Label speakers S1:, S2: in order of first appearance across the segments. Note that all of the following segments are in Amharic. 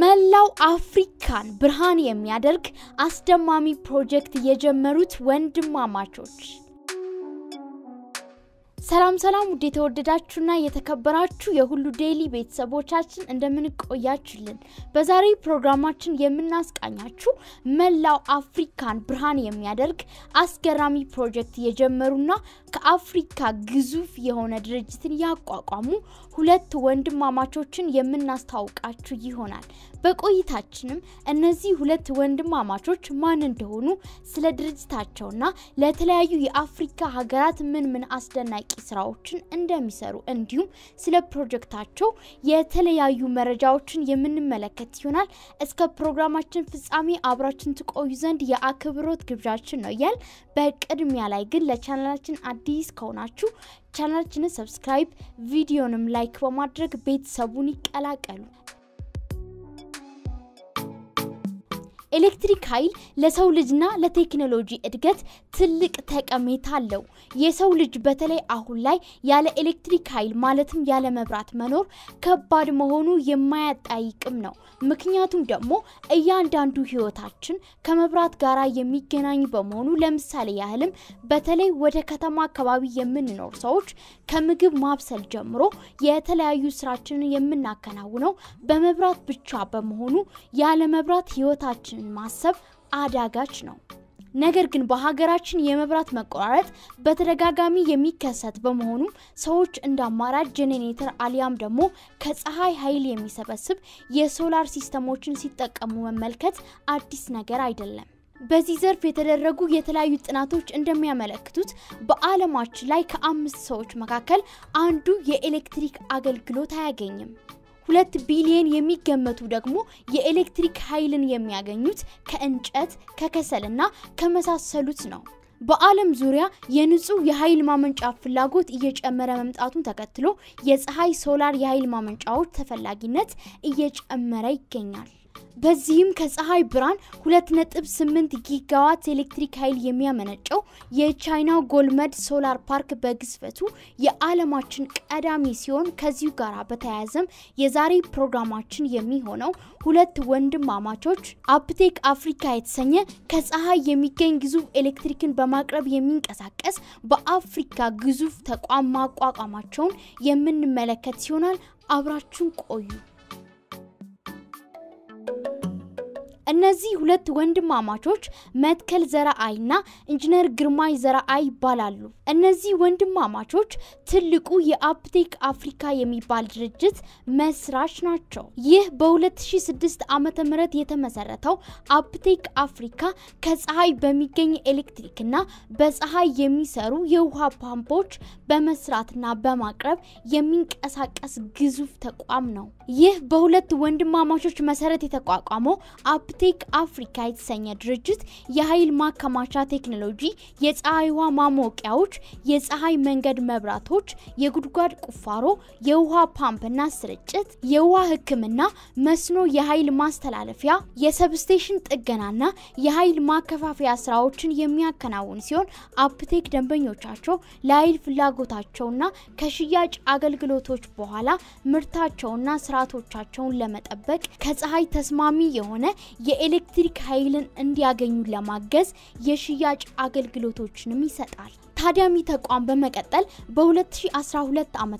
S1: መላው አፍሪካን ብርሃን የሚያደርግ አስደማሚ ፕሮጀክት የጀመሩት ወንድማማቾች። ሰላም ሰላም! ውድ የተወደዳችሁና የተከበራችሁ የሁሉ ዴይሊ ቤተሰቦቻችን እንደምንቆያችልን በዛሬ ፕሮግራማችን የምናስቃኛችሁ መላው አፍሪካን ብርሃን የሚያደርግ አስገራሚ ፕሮጀክት የጀመሩና ከአፍሪካ ግዙፍ የሆነ ድርጅትን ያቋቋሙ ሁለት ወንድማማቾችን የምናስታውቃችሁ ይሆናል። በቆይታችንም እነዚህ ሁለት ወንድማማቾች ማን እንደሆኑ፣ ስለ ድርጅታቸውና ለተለያዩ የአፍሪካ ሀገራት ምን ምን አስደናቂ ስራዎችን እንደሚሰሩ እንዲሁም ስለ ፕሮጀክታቸው የተለያዩ መረጃዎችን የምንመለከት ይሆናል። እስከ ፕሮግራማችን ፍጻሜ አብራችን ትቆዩ ዘንድ የአክብሮት ግብዣችን ነው እያል በቅድሚያ ላይ ግን ለቻናላችን አዲስ ከሆናችሁ ቻናላችንን ሰብስክራይብ፣ ቪዲዮንም ላይክ በማድረግ ቤተሰቡን ይቀላቀሉ። ኤሌክትሪክ ኃይል ለሰው ልጅና ለቴክኖሎጂ እድገት ትልቅ ጠቀሜታ አለው። የሰው ልጅ በተለይ አሁን ላይ ያለ ኤሌክትሪክ ኃይል ማለትም ያለ መብራት መኖር ከባድ መሆኑ የማያጠያይቅም ነው። ምክንያቱም ደግሞ እያንዳንዱ ህይወታችን ከመብራት ጋር የሚገናኝ በመሆኑ ለምሳሌ ያህልም በተለይ ወደ ከተማ አካባቢ የምንኖር ሰዎች ከምግብ ማብሰል ጀምሮ የተለያዩ ስራችንን የምናከናውነው በመብራት ብቻ በመሆኑ ያለ መብራት ህይወታችን ነገሮችን ማሰብ አዳጋች ነው። ነገር ግን በሀገራችን የመብራት መቆራረጥ በተደጋጋሚ የሚከሰት በመሆኑ ሰዎች እንደ አማራጭ ጄኔሬተር አሊያም ደግሞ ከፀሐይ ኃይል የሚሰበስብ የሶላር ሲስተሞችን ሲጠቀሙ መመልከት አዲስ ነገር አይደለም። በዚህ ዘርፍ የተደረጉ የተለያዩ ጥናቶች እንደሚያመለክቱት በዓለማችን ላይ ከአምስት ሰዎች መካከል አንዱ የኤሌክትሪክ አገልግሎት አያገኝም። ሁለት ቢሊየን የሚገመቱ ደግሞ የኤሌክትሪክ ኃይልን የሚያገኙት ከእንጨት ከከሰልና ከመሳሰሉት ነው። በዓለም ዙሪያ የንጹህ የኃይል ማመንጫ ፍላጎት እየጨመረ መምጣቱን ተከትሎ የፀሐይ ሶላር የኃይል ማመንጫዎች ተፈላጊነት እየጨመረ ይገኛል። በዚህም ከፀሐይ ብርሃን 2.8 ጊጋዋት ኤሌክትሪክ ኃይል የሚያመነጨው የቻይና ጎልመድ ሶላር ፓርክ በግዝፈቱ የዓለማችን ቀዳሚ ሲሆን ከዚሁ ጋር በተያያዘም የዛሬ ፕሮግራማችን የሚሆነው ሁለት ወንድማማቾች አፕቴክ አፍሪካ የተሰኘ ከፀሐይ የሚገኝ ግዙፍ ኤሌክትሪክን በማቅረብ የሚንቀሳቀስ በአፍሪካ ግዙፍ ተቋም ማቋቋማቸውን የምንመለከት ሲሆናል። አብራችሁን ቆዩ። እነዚህ ሁለት ወንድማማቾች መትከል ዘረአይ እና ኢንጂነር ግርማይ ዘረአይ ይባላሉ። እነዚህ ወንድማማቾች ትልቁ የአፕቴክ አፍሪካ የሚባል ድርጅት መስራች ናቸው። ይህ በ2006 ዓ ም የተመሰረተው አፕቴክ አፍሪካ ከፀሐይ በሚገኝ ኤሌክትሪክና በፀሐይ የሚሰሩ የውሃ ፓምፖች በመስራትና በማቅረብ የሚንቀሳቀስ ግዙፍ ተቋም ነው። ይህ በሁለት ወንድማማቾች መሰረት የተቋቋመው አፕቴክ ቴክ አፍሪካ የተሰኘ ድርጅት የኃይል ማከማቻ ቴክኖሎጂ፣ የፀሐይ ውሃ ማሞቂያዎች፣ የፀሐይ መንገድ መብራቶች፣ የጉድጓድ ቁፋሮ፣ የውሃ ፓምፕና ስርጭት፣ የውሃ ሕክምና፣ መስኖ፣ የኃይል ማስተላለፊያ፣ የሰብስቴሽን ጥገናና የኃይል ማከፋፈያ ስራዎችን የሚያከናውን ሲሆን አፕቴክ ደንበኞቻቸው ለኃይል ፍላጎታቸውና ከሽያጭ አገልግሎቶች በኋላ ምርታቸውና ስርዓቶቻቸውን ለመጠበቅ ከፀሐይ ተስማሚ የሆነ የኤሌክትሪክ ኃይልን እንዲያገኙ ለማገዝ የሽያጭ አገልግሎቶችንም ይሰጣል። ታዲያም ተቋም በመቀጠል በ2012 ዓ ም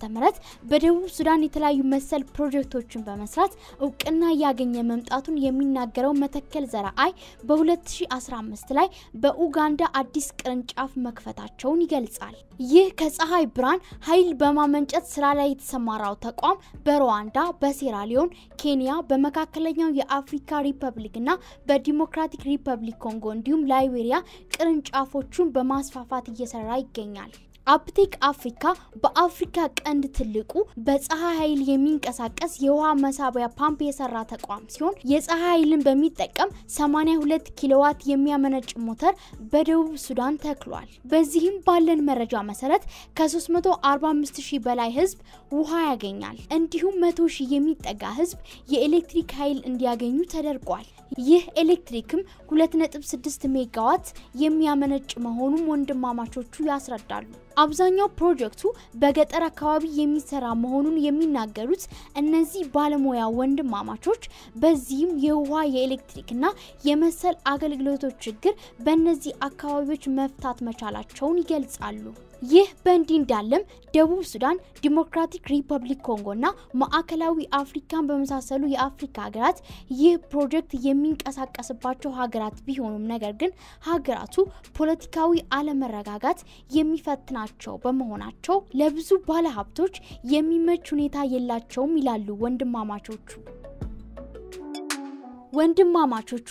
S1: በደቡብ ሱዳን የተለያዩ መሰል ፕሮጀክቶችን በመስራት እውቅና እያገኘ መምጣቱን የሚናገረው መተከል ዘራአይ በ2015 ላይ በኡጋንዳ አዲስ ቅርንጫፍ መክፈታቸውን ይገልጻል። ይህ ከፀሐይ ብርሃን ኃይል በማመንጨት ስራ ላይ የተሰማራው ተቋም በሩዋንዳ፣ በሴራሊዮን፣ ኬንያ፣ በመካከለኛው የአፍሪካ ሪፐብሊክ እና በዲሞክራቲክ ሪፐብሊክ ኮንጎ እንዲሁም ላይቤሪያ ቅርንጫፎቹን በማስፋፋት እየሰራ እየሰራ ይገኛል። አፕቴክ አፍሪካ በአፍሪካ ቀንድ ትልቁ በፀሐይ ኃይል የሚንቀሳቀስ የውሃ መሳቢያ ፓምፕ የሰራ ተቋም ሲሆን የፀሐይ ኃይልን በሚጠቀም 82 ኪሎዋት የሚያመነጭ ሞተር በደቡብ ሱዳን ተክሏል። በዚህም ባለን መረጃ መሰረት ከ345 ሺህ በላይ ህዝብ ውሃ ያገኛል። እንዲሁም 100 ሺህ የሚጠጋ ህዝብ የኤሌክትሪክ ኃይል እንዲያገኙ ተደርጓል። ይህ ኤሌክትሪክም 2.6 ሜጋዋት የሚያመነጭ መሆኑን ወንድማማቾቹ ያስረዳሉ። አብዛኛው ፕሮጀክቱ በገጠር አካባቢ የሚሰራ መሆኑን የሚናገሩት እነዚህ ባለሙያ ወንድማማቾች በዚህም የውሃ የኤሌክትሪክና የመሰል አገልግሎቶች ችግር በእነዚህ አካባቢዎች መፍታት መቻላቸውን ይገልጻሉ። ይህ በእንዲህ እንዳለም ደቡብ ሱዳን፣ ዲሞክራቲክ ሪፐብሊክ ኮንጎ እና ማዕከላዊ አፍሪካን በመሳሰሉ የአፍሪካ ሀገራት ይህ ፕሮጀክት የሚንቀሳቀስባቸው ሀገራት ቢሆኑም ነገር ግን ሀገራቱ ፖለቲካዊ አለመረጋጋት የሚፈትናቸው ናቸው በመሆናቸው ለብዙ ባለሀብቶች የሚመች ሁኔታ የላቸውም ይላሉ ወንድማማቾቹ። ወንድማማቾቹ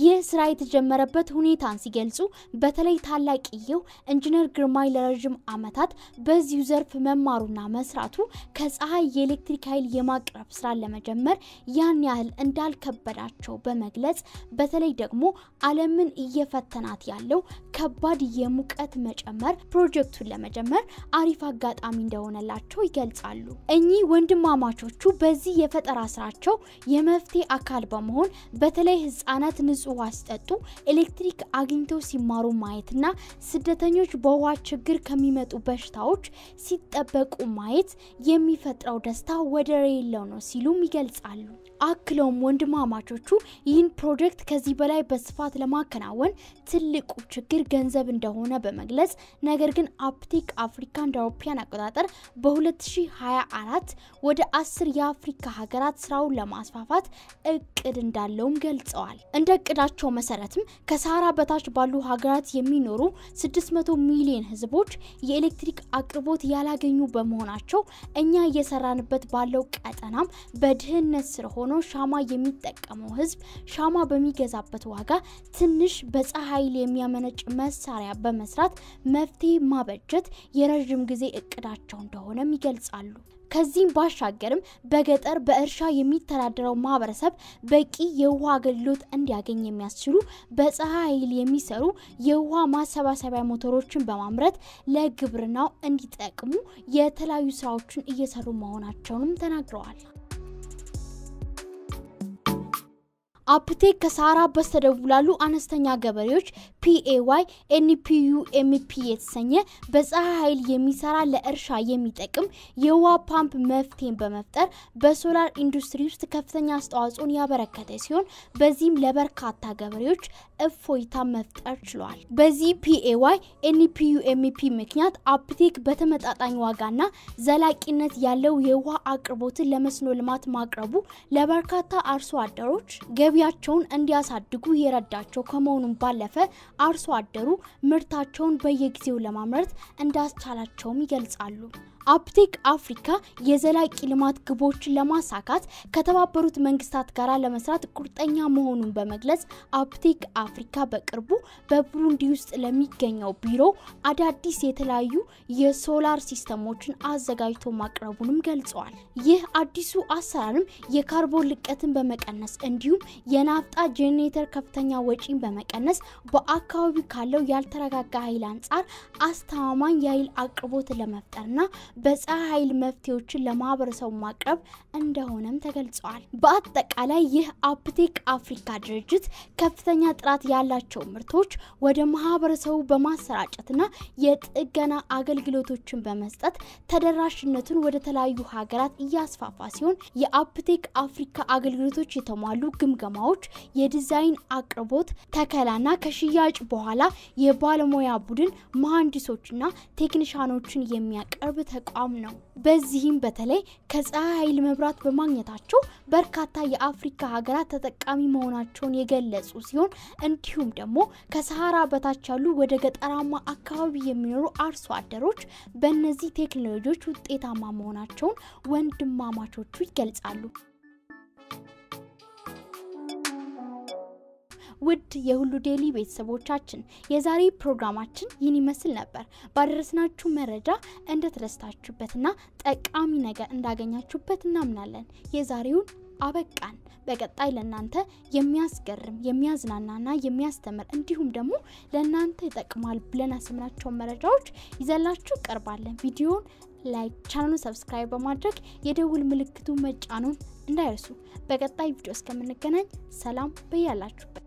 S1: ይህ ስራ የተጀመረበት ሁኔታን ሲገልጹ በተለይ ታላቅየው ኢንጂነር ግርማይ ለረዥም ዓመታት በዚሁ ዘርፍ መማሩና መስራቱ ከፀሐይ የኤሌክትሪክ ኃይል የማቅረብ ስራ ለመጀመር ያን ያህል እንዳልከበዳቸው በመግለጽ በተለይ ደግሞ ዓለምን እየፈተናት ያለው ከባድ የሙቀት መጨመር ፕሮጀክቱን ለመጀመር አሪፍ አጋጣሚ እንደሆነላቸው ይገልጻሉ። እኚህ ወንድማማቾቹ በዚህ የፈጠራ ስራቸው የመፍትሄ አካል በመሆን በተለይ ህጻናት ንጹህ ውሃ ሲጠጡ ኤሌክትሪክ አግኝተው ሲማሩ ማየትና ስደተኞች በውሃ ችግር ከሚመጡ በሽታዎች ሲጠበቁ ማየት የሚፈጥረው ደስታ ወደር የለው ነው ሲሉም ይገልጻሉ። አክለውም ወንድማማቾቹ ይህን ፕሮጀክት ከዚህ በላይ በስፋት ለማከናወን ትልቁ ችግር ገንዘብ እንደሆነ በመግለጽ ነገር ግን አፕቴክ አፍሪካ እንደ አውሮፓውያን አቆጣጠር በ2024 ወደ አስር የአፍሪካ ሀገራት ስራውን ለማስፋፋት እቅድ እንዳለ እንዳለውም ገልጸዋል። እንደ እቅዳቸው መሰረትም ከሰሃራ በታች ባሉ ሀገራት የሚኖሩ 600 ሚሊዮን ህዝቦች የኤሌክትሪክ አቅርቦት ያላገኙ በመሆናቸው እኛ እየሰራንበት ባለው ቀጠናም በድህነት ስር ሆኖ ሻማ የሚጠቀመው ህዝብ ሻማ በሚገዛበት ዋጋ ትንሽ በፀሐይ ኃይል የሚያመነጭ መሳሪያ በመስራት መፍትሄ ማበጀት የረዥም ጊዜ እቅዳቸው እንደሆነም ይገልጻሉ። ከዚህም ባሻገርም በገጠር በእርሻ የሚተዳደረው ማህበረሰብ በቂ የውሃ አገልግሎት እንዲያገኝ የሚያስችሉ በፀሐይ ኃይል የሚሰሩ የውሃ ማሰባሰቢያ ሞተሮችን በማምረት ለግብርናው እንዲጠቅሙ የተለያዩ ስራዎችን እየሰሩ መሆናቸውንም ተናግረዋል። አፕቴክ ከሰሃራ በስተደቡብ ላሉ አነስተኛ ገበሬዎች ፒኤዋይ ኤንፒዩ ኤምፒ የተሰኘ በፀሐይ ኃይል የሚሰራ ለእርሻ የሚጠቅም የውሃ ፓምፕ መፍትሄን በመፍጠር በሶላር ኢንዱስትሪ ውስጥ ከፍተኛ አስተዋጽኦን ያበረከተ ሲሆን በዚህም ለበርካታ ገበሬዎች እፎይታ መፍጠር ችሏል። በዚህ ፒኤዋይ ኤንፒዩ ኤምፒ ምክንያት አፕቴክ በተመጣጣኝ ዋጋና ዘላቂነት ያለው የውሃ አቅርቦትን ለመስኖ ልማት ማቅረቡ ለበርካታ አርሶ አደሮች ገቢያቸውን እንዲያሳድጉ የረዳቸው ከመሆኑም ባለፈ አርሶ አደሩ ምርታቸውን በየጊዜው ለማምረት እንዳስቻላቸውም ይገልጻሉ። አፕቴክ አፍሪካ የዘላቂ ልማት ግቦችን ለማሳካት ከተባበሩት መንግስታት ጋር ለመስራት ቁርጠኛ መሆኑን በመግለጽ አፕቴክ አፍሪካ በቅርቡ በቡሩንዲ ውስጥ ለሚገኘው ቢሮ አዳዲስ የተለያዩ የሶላር ሲስተሞችን አዘጋጅቶ ማቅረቡንም ገልጸዋል። ይህ አዲሱ አሰራርም የካርቦን ልቀትን በመቀነስ እንዲሁም የናፍጣ ጄኔሬተር ከፍተኛ ወጪን በመቀነስ በአካባቢው ካለው ያልተረጋጋ ኃይል አንጻር አስተማማኝ የኃይል አቅርቦት ለመፍጠርና በፀሐይ ኃይል መፍትሄዎችን ለማህበረሰቡ ማቅረብ እንደሆነም ተገልጸዋል። በአጠቃላይ ይህ አፕቴክ አፍሪካ ድርጅት ከፍተኛ ጥራት ያላቸው ምርቶች ወደ ማህበረሰቡ በማሰራጨትና የጥገና አገልግሎቶችን በመስጠት ተደራሽነቱን ወደ ተለያዩ ሀገራት እያስፋፋ ሲሆን የአፕቴክ አፍሪካ አገልግሎቶች የተሟሉ ግምገማዎች፣ የዲዛይን አቅርቦት፣ ተከላና ከሽያጭ በኋላ የባለሙያ ቡድን መሀንዲሶችና ቴክኒሻኖችን የሚያቀርብ ተቋ ጣዕም ነው። በዚህም በተለይ ከፀሐይ ኃይል መብራት በማግኘታቸው በርካታ የአፍሪካ ሀገራት ተጠቃሚ መሆናቸውን የገለጹ ሲሆን እንዲሁም ደግሞ ከሰሃራ በታች ያሉ ወደ ገጠራማ አካባቢ የሚኖሩ አርሶ አደሮች በእነዚህ ቴክኖሎጂዎች ውጤታማ መሆናቸውን ወንድማማቾቹ ይገልጻሉ። ውድ የሁሉ ዴሊ ቤተሰቦቻችን የዛሬ ፕሮግራማችን ይህን ይመስል ነበር። ባደረስናችሁ መረጃ እንደተደስታችሁበትና ጠቃሚ ነገር እንዳገኛችሁበት እናምናለን። የዛሬውን አበቃን። በቀጣይ ለእናንተ የሚያስገርም የሚያዝናናና የሚያስተምር እንዲሁም ደግሞ ለእናንተ ይጠቅማል ብለን ያሰምናቸውን መረጃዎች ይዘላችሁ ቀርባለን። ቪዲዮን ላይክ፣ ቻናሉን ሰብስክራይብ በማድረግ የደውል ምልክቱ መጫኑን እንዳይረሱ። በቀጣይ ቪዲዮ እስከምንገናኝ ሰላም በያላችሁበት